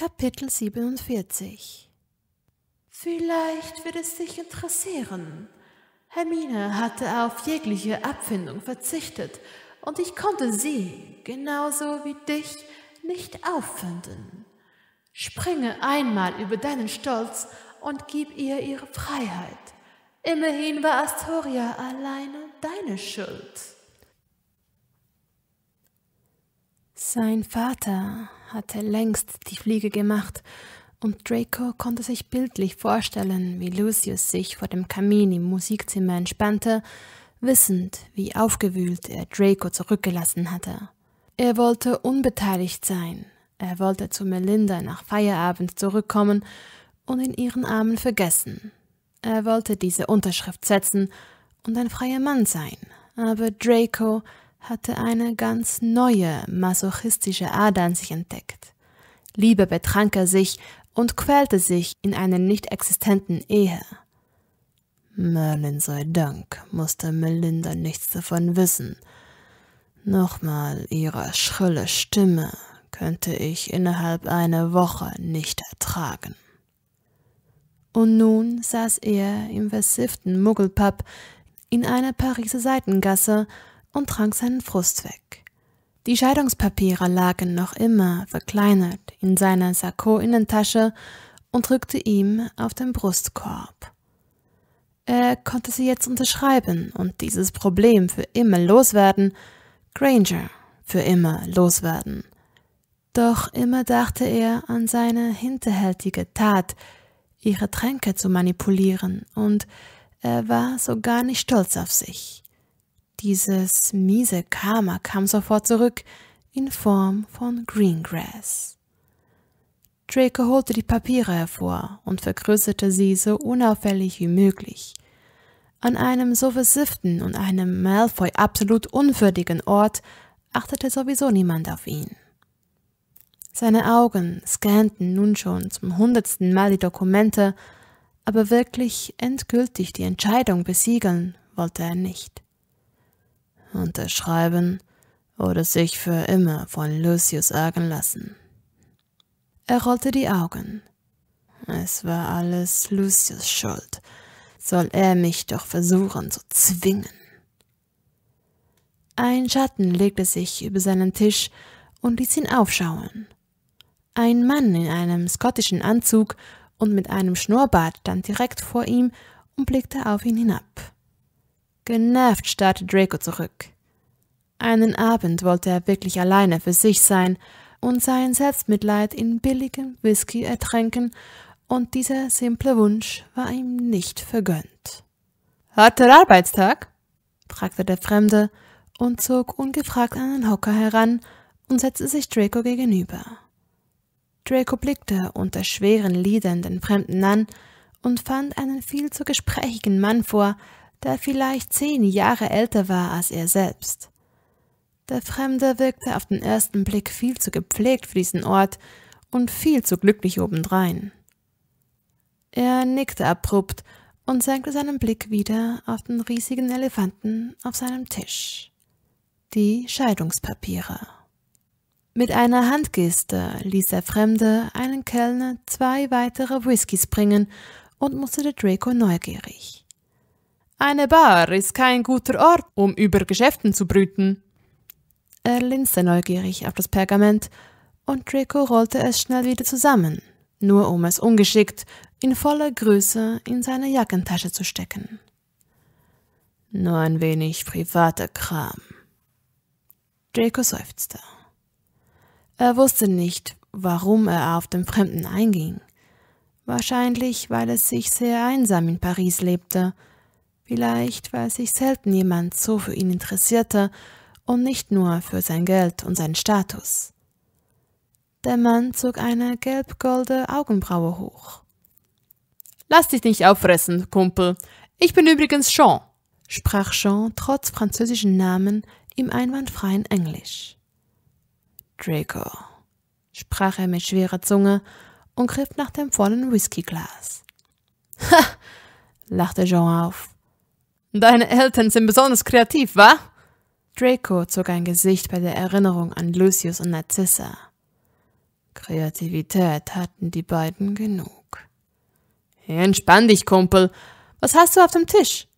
Kapitel 47 Vielleicht wird es dich interessieren. Hermine hatte auf jegliche Abfindung verzichtet und ich konnte sie, genauso wie dich, nicht auffinden. Springe einmal über deinen Stolz und gib ihr ihre Freiheit. Immerhin war Astoria alleine deine Schuld. Sein Vater hatte längst die Fliege gemacht, und Draco konnte sich bildlich vorstellen, wie Lucius sich vor dem Kamin im Musikzimmer entspannte, wissend, wie aufgewühlt er Draco zurückgelassen hatte. Er wollte unbeteiligt sein, er wollte zu Melinda nach Feierabend zurückkommen und in ihren Armen vergessen. Er wollte diese Unterschrift setzen und ein freier Mann sein, aber Draco hatte eine ganz neue masochistische Ader an sich entdeckt. Lieber betrank er sich und quälte sich in einer nicht existenten Ehe. Merlin sei Dank musste Melinda nichts davon wissen. Nochmal ihre schrille Stimme könnte ich innerhalb einer Woche nicht ertragen. Und nun saß er im versifften Muggelpub in einer Pariser Seitengasse und trank seinen Frust weg. Die Scheidungspapiere lagen noch immer, verkleinert, in seiner Sakko-Innentasche und rückte ihm auf den Brustkorb. Er konnte sie jetzt unterschreiben und dieses Problem für immer loswerden, Granger für immer loswerden. Doch immer dachte er an seine hinterhältige Tat, ihre Tränke zu manipulieren, und er war so gar nicht stolz auf sich. Dieses miese Karma kam sofort zurück in Form von Greengrass. Draco holte die Papiere hervor und vergrößerte sie so unauffällig wie möglich. An einem so versifften und einem Malfoy absolut unwürdigen Ort achtete sowieso niemand auf ihn. Seine Augen scannten nun schon zum hundertsten Mal die Dokumente, aber wirklich endgültig die Entscheidung besiegeln wollte er nicht unterschreiben oder sich für immer von Lucius argen lassen. Er rollte die Augen. Es war alles Lucius Schuld. Soll er mich doch versuchen zu zwingen. Ein Schatten legte sich über seinen Tisch und ließ ihn aufschauen. Ein Mann in einem skottischen Anzug und mit einem Schnurrbart stand direkt vor ihm und blickte auf ihn hinab. Genervt starrte Draco zurück. Einen Abend wollte er wirklich alleine für sich sein und sein Selbstmitleid in billigem Whisky ertränken, und dieser simple Wunsch war ihm nicht vergönnt. Harter Arbeitstag? fragte der Fremde und zog ungefragt einen Hocker heran und setzte sich Draco gegenüber. Draco blickte unter schweren Lidern den Fremden an und fand einen viel zu gesprächigen Mann vor, der vielleicht zehn Jahre älter war als er selbst. Der Fremde wirkte auf den ersten Blick viel zu gepflegt für diesen Ort und viel zu glücklich obendrein. Er nickte abrupt und senkte seinen Blick wieder auf den riesigen Elefanten auf seinem Tisch. Die Scheidungspapiere. Mit einer Handgeste ließ der Fremde einen Kellner zwei weitere Whiskys bringen und musterte Draco neugierig. Eine Bar ist kein guter Ort, um über Geschäften zu brüten. Er linste neugierig auf das Pergament, und Draco rollte es schnell wieder zusammen, nur um es ungeschickt in voller Größe in seine Jackentasche zu stecken. Nur ein wenig privater Kram. Draco seufzte. Er wusste nicht, warum er auf den Fremden einging. Wahrscheinlich, weil es sich sehr einsam in Paris lebte Vielleicht, weil sich selten jemand so für ihn interessierte und nicht nur für sein Geld und seinen Status. Der Mann zog eine gelb-golde Augenbraue hoch. Lass dich nicht auffressen, Kumpel. Ich bin übrigens Jean, sprach Jean trotz französischen Namen im einwandfreien Englisch. Draco, sprach er mit schwerer Zunge und griff nach dem vollen Whiskyglas. Ha! lachte Jean auf. Deine Eltern sind besonders kreativ, wa? Draco zog ein Gesicht bei der Erinnerung an Lucius und Narcissa. Kreativität hatten die beiden genug. Entspann dich, Kumpel. Was hast du auf dem Tisch?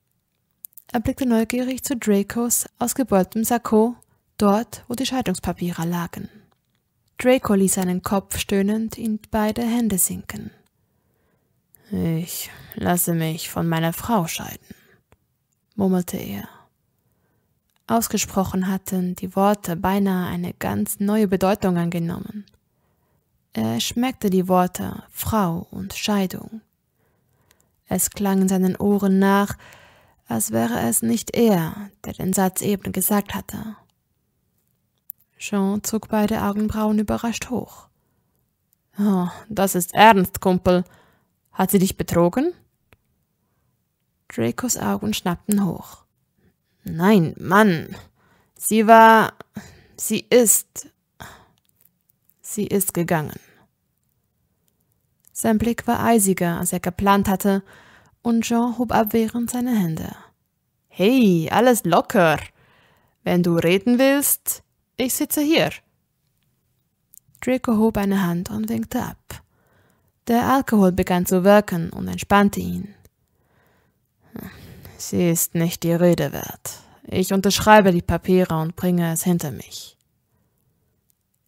Er blickte neugierig zu Dracos ausgebeugtem Sakko, dort, wo die Scheidungspapiere lagen. Draco ließ seinen Kopf stöhnend in beide Hände sinken. Ich lasse mich von meiner Frau scheiden murmelte er. Ausgesprochen hatten die Worte beinahe eine ganz neue Bedeutung angenommen. Er schmeckte die Worte Frau und Scheidung. Es klang in seinen Ohren nach, als wäre es nicht er, der den Satz eben gesagt hatte. Jean zog beide Augenbrauen überrascht hoch. Oh, das ist ernst, Kumpel. Hat sie dich betrogen? Dracos Augen schnappten hoch. Nein, Mann. Sie war. Sie ist. Sie ist gegangen. Sein Blick war eisiger, als er geplant hatte, und Jean hob abwehrend seine Hände. Hey, alles locker. Wenn du reden willst, ich sitze hier. Draco hob eine Hand und winkte ab. Der Alkohol begann zu wirken und entspannte ihn. Sie ist nicht die Rede wert. Ich unterschreibe die Papiere und bringe es hinter mich.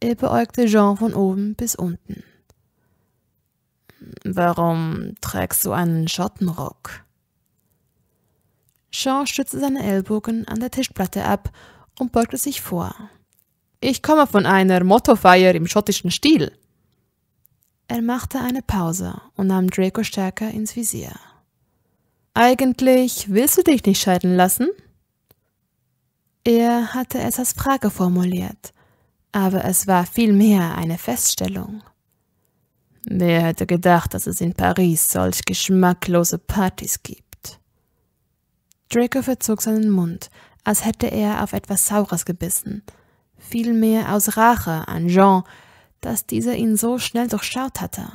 Er beäugte Jean von oben bis unten. Warum trägst du einen Schottenrock? Jean stützte seine Ellbogen an der Tischplatte ab und beugte sich vor. Ich komme von einer Mottofeier im schottischen Stil. Er machte eine Pause und nahm Draco stärker ins Visier. Eigentlich willst du dich nicht scheiden lassen? Er hatte es als Frage formuliert, aber es war vielmehr eine Feststellung. Wer hätte gedacht, dass es in Paris solch geschmacklose Partys gibt? Draco verzog seinen Mund, als hätte er auf etwas Saures gebissen, vielmehr aus Rache an Jean, dass dieser ihn so schnell durchschaut hatte.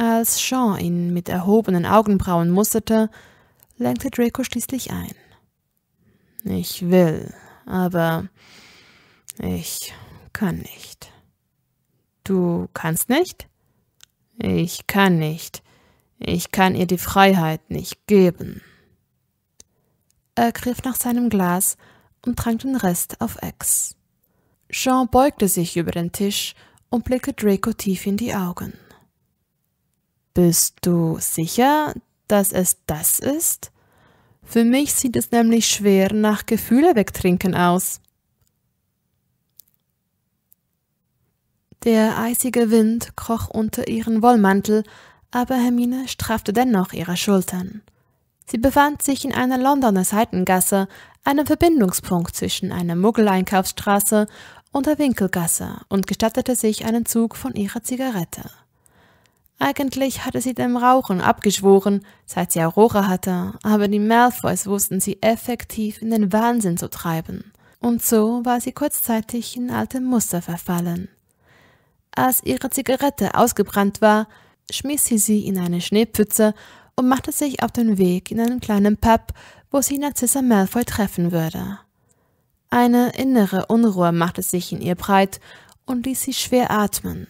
Als Sean ihn mit erhobenen Augenbrauen musterte, lenkte Draco schließlich ein. Ich will, aber ich kann nicht. Du kannst nicht? Ich kann nicht. Ich kann ihr die Freiheit nicht geben. Er griff nach seinem Glas und trank den Rest auf Ex. Jean beugte sich über den Tisch und blickte Draco tief in die Augen. Bist du sicher, dass es das ist? Für mich sieht es nämlich schwer nach Gefühle wegtrinken aus. Der eisige Wind kroch unter ihren Wollmantel, aber Hermine straffte dennoch ihre Schultern. Sie befand sich in einer Londoner Seitengasse, einem Verbindungspunkt zwischen einer muggel und der Winkelgasse und gestattete sich einen Zug von ihrer Zigarette. Eigentlich hatte sie dem Rauchen abgeschworen, seit sie Aurora hatte, aber die Malfoys wussten sie effektiv in den Wahnsinn zu treiben. Und so war sie kurzzeitig in alte Muster verfallen. Als ihre Zigarette ausgebrannt war, schmiss sie sie in eine Schneepfütze und machte sich auf den Weg in einen kleinen Pub, wo sie Narcissa Malfoy treffen würde. Eine innere Unruhe machte sich in ihr breit und ließ sie schwer atmen.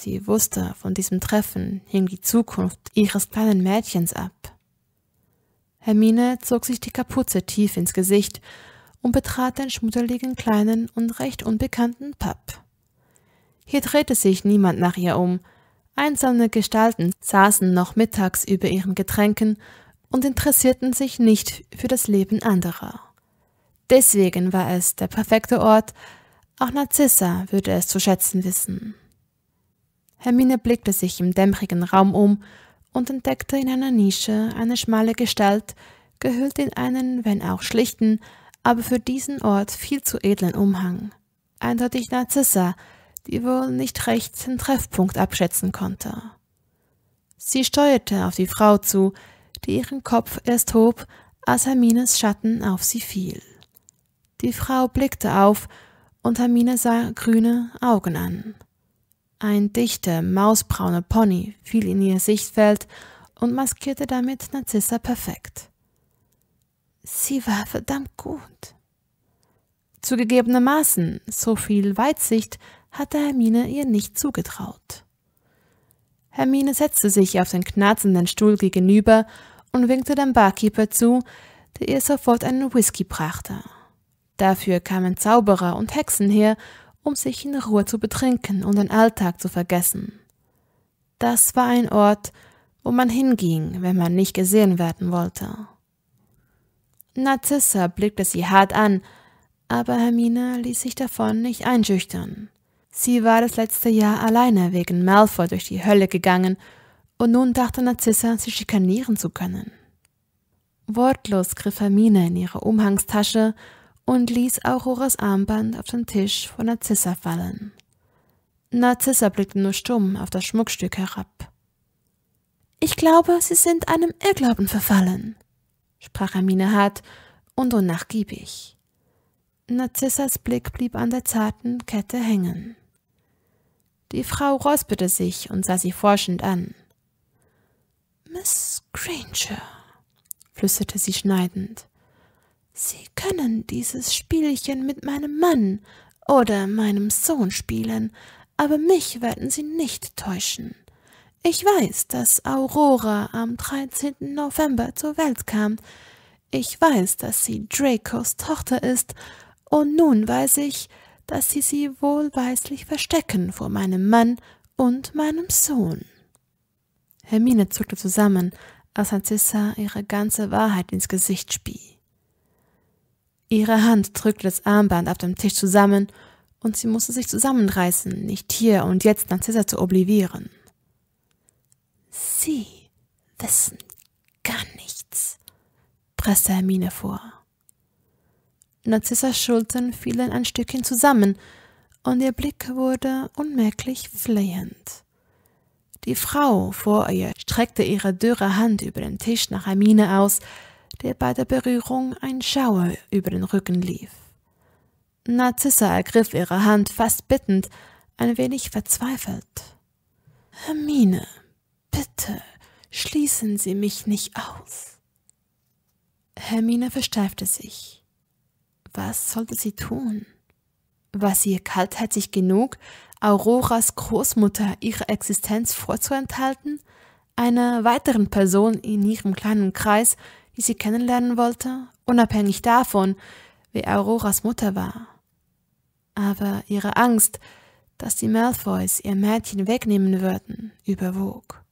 Sie wusste, von diesem Treffen hing die Zukunft ihres kleinen Mädchens ab. Hermine zog sich die Kapuze tief ins Gesicht und betrat den schmuddeligen kleinen und recht unbekannten Pub. Hier drehte sich niemand nach ihr um. Einsame Gestalten saßen noch mittags über ihren Getränken und interessierten sich nicht für das Leben anderer. Deswegen war es der perfekte Ort, auch Narzissa würde es zu schätzen wissen. Hermine blickte sich im dämmerigen Raum um und entdeckte in einer Nische eine schmale Gestalt, gehüllt in einen, wenn auch schlichten, aber für diesen Ort viel zu edlen Umhang. Eindeutig Narzissa, die wohl nicht recht den Treffpunkt abschätzen konnte. Sie steuerte auf die Frau zu, die ihren Kopf erst hob, als Hermines Schatten auf sie fiel. Die Frau blickte auf und Hermine sah grüne Augen an. Ein dichter, mausbrauner Pony fiel in ihr Sichtfeld und maskierte damit Narzissa perfekt. Sie war verdammt gut. Zugegebenermaßen, so viel Weitsicht hatte Hermine ihr nicht zugetraut. Hermine setzte sich auf den knarzenden Stuhl gegenüber und winkte dem Barkeeper zu, der ihr sofort einen Whisky brachte. Dafür kamen Zauberer und Hexen her um sich in Ruhe zu betrinken und den Alltag zu vergessen. Das war ein Ort, wo man hinging, wenn man nicht gesehen werden wollte. Narzissa blickte sie hart an, aber Hermine ließ sich davon nicht einschüchtern. Sie war das letzte Jahr alleine wegen Malfoy durch die Hölle gegangen und nun dachte Narzissa, sie schikanieren zu können. Wortlos griff Hermine in ihre Umhangstasche und ließ Auroras Armband auf den Tisch von Narzissa fallen. Narzissa blickte nur stumm auf das Schmuckstück herab. Ich glaube, Sie sind einem Irrglauben verfallen, sprach Hermine hart und unnachgiebig. Narzissas Blick blieb an der zarten Kette hängen. Die Frau räusperte sich und sah sie forschend an. Miss Granger, flüsterte sie schneidend. Sie können dieses Spielchen mit meinem Mann oder meinem Sohn spielen, aber mich werden Sie nicht täuschen. Ich weiß, dass Aurora am 13. November zur Welt kam. Ich weiß, dass sie Dracos Tochter ist, und nun weiß ich, dass sie sie wohlweislich verstecken vor meinem Mann und meinem Sohn. Hermine zuckte zusammen, als Narcissa ihre ganze Wahrheit ins Gesicht spie. Ihre Hand drückte das Armband auf dem Tisch zusammen und sie musste sich zusammenreißen, nicht hier und jetzt Narzissa zu oblivieren. Sie wissen gar nichts, presste Hermine vor. Narzissas Schultern fielen ein Stückchen zusammen und ihr Blick wurde unmerklich flehend. Die Frau vor ihr streckte ihre dürre Hand über den Tisch nach Hermine aus der bei der Berührung ein Schauer über den Rücken lief. Narzissa ergriff ihre Hand fast bittend, ein wenig verzweifelt. Hermine, bitte, schließen Sie mich nicht aus. Hermine versteifte sich. Was sollte sie tun? War sie kaltherzig genug, Auroras Großmutter ihre Existenz vorzuenthalten, einer weiteren Person in ihrem kleinen Kreis, die sie kennenlernen wollte, unabhängig davon, wer Auroras Mutter war. Aber ihre Angst, dass die Malfoys ihr Mädchen wegnehmen würden, überwog.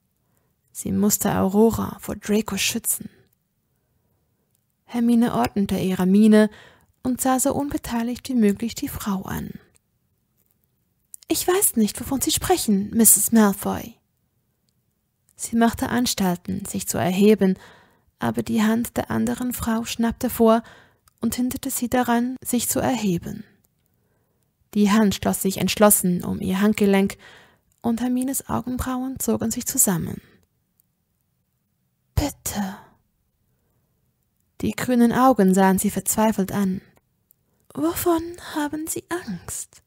Sie musste Aurora vor Draco schützen. Hermine ordnete ihre Miene und sah so unbeteiligt wie möglich die Frau an. Ich weiß nicht, wovon Sie sprechen, Mrs. Malfoy. Sie machte Anstalten, sich zu erheben, aber die Hand der anderen Frau schnappte vor und hinderte sie daran, sich zu erheben. Die Hand schloss sich entschlossen um ihr Handgelenk, und Hermines Augenbrauen zogen sich zusammen. Bitte. Die grünen Augen sahen sie verzweifelt an. Wovon haben Sie Angst?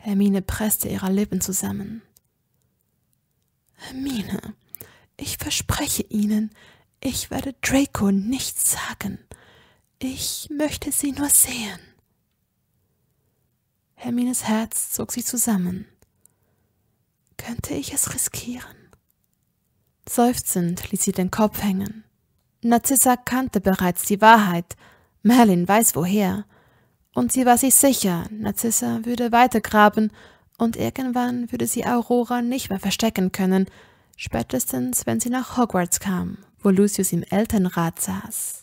Hermine presste ihre Lippen zusammen. Hermine, ich verspreche Ihnen, ich werde Draco nichts sagen. Ich möchte Sie nur sehen. Hermines Herz zog sie zusammen. Könnte ich es riskieren? Seufzend ließ sie den Kopf hängen. Narzissa kannte bereits die Wahrheit, Merlin weiß woher, und sie war sich sicher, Narzissa würde weitergraben und irgendwann würde sie Aurora nicht mehr verstecken können, spätestens wenn sie nach Hogwarts kam, wo Lucius im Elternrat saß.